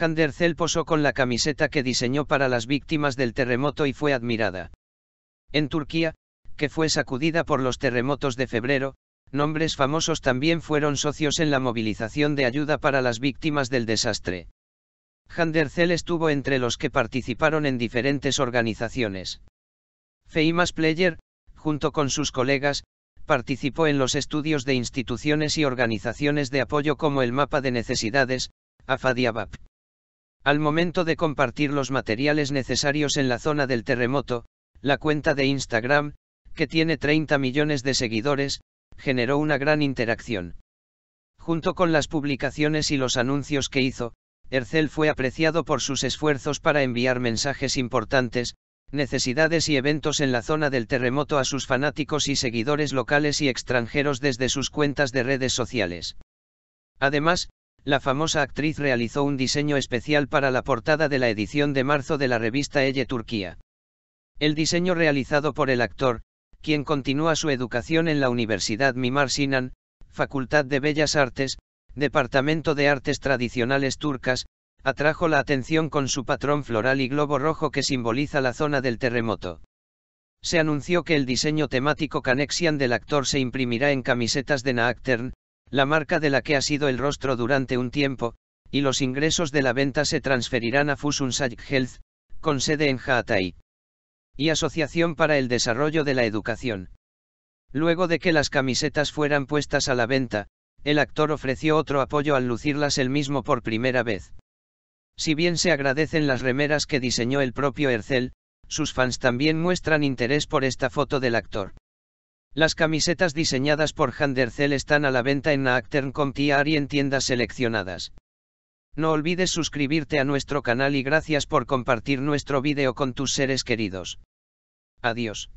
Handercel posó con la camiseta que diseñó para las víctimas del terremoto y fue admirada. En Turquía, que fue sacudida por los terremotos de febrero, nombres famosos también fueron socios en la movilización de ayuda para las víctimas del desastre. Handercel estuvo entre los que participaron en diferentes organizaciones. Feimas Player, junto con sus colegas, participó en los estudios de instituciones y organizaciones de apoyo como el Mapa de Necesidades, AFADIABAP. Al momento de compartir los materiales necesarios en la zona del terremoto, la cuenta de Instagram, que tiene 30 millones de seguidores, generó una gran interacción. Junto con las publicaciones y los anuncios que hizo, Ercel fue apreciado por sus esfuerzos para enviar mensajes importantes, necesidades y eventos en la zona del terremoto a sus fanáticos y seguidores locales y extranjeros desde sus cuentas de redes sociales. Además, la famosa actriz realizó un diseño especial para la portada de la edición de marzo de la revista Elle Turquía. El diseño realizado por el actor, quien continúa su educación en la Universidad Mimar Sinan, Facultad de Bellas Artes, Departamento de Artes Tradicionales Turcas, atrajo la atención con su patrón floral y globo rojo que simboliza la zona del terremoto. Se anunció que el diseño temático Canexian del actor se imprimirá en camisetas de Naaktern, la marca de la que ha sido el rostro durante un tiempo, y los ingresos de la venta se transferirán a Fusun Sajik Health, con sede en Haatai, Y Asociación para el Desarrollo de la Educación. Luego de que las camisetas fueran puestas a la venta, el actor ofreció otro apoyo al lucirlas él mismo por primera vez. Si bien se agradecen las remeras que diseñó el propio Ercel, sus fans también muestran interés por esta foto del actor. Las camisetas diseñadas por Handercel están a la venta en Naactern.com.ar y en tiendas seleccionadas. No olvides suscribirte a nuestro canal y gracias por compartir nuestro vídeo con tus seres queridos. Adiós.